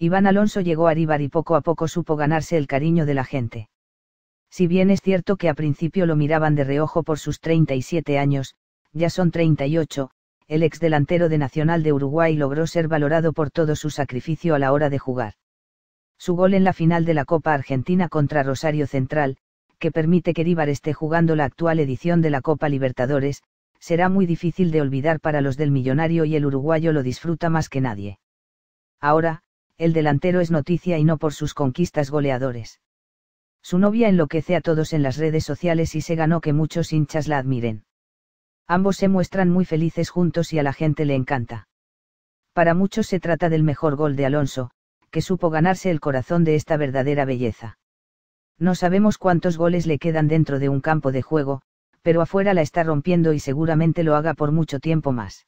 Iván Alonso llegó a Ríbar y poco a poco supo ganarse el cariño de la gente. Si bien es cierto que a principio lo miraban de reojo por sus 37 años, ya son 38, el ex delantero de Nacional de Uruguay logró ser valorado por todo su sacrificio a la hora de jugar. Su gol en la final de la Copa Argentina contra Rosario Central, que permite que Ríbar esté jugando la actual edición de la Copa Libertadores, será muy difícil de olvidar para los del millonario y el uruguayo lo disfruta más que nadie. Ahora, el delantero es noticia y no por sus conquistas goleadores. Su novia enloquece a todos en las redes sociales y se ganó que muchos hinchas la admiren. Ambos se muestran muy felices juntos y a la gente le encanta. Para muchos se trata del mejor gol de Alonso, que supo ganarse el corazón de esta verdadera belleza. No sabemos cuántos goles le quedan dentro de un campo de juego, pero afuera la está rompiendo y seguramente lo haga por mucho tiempo más.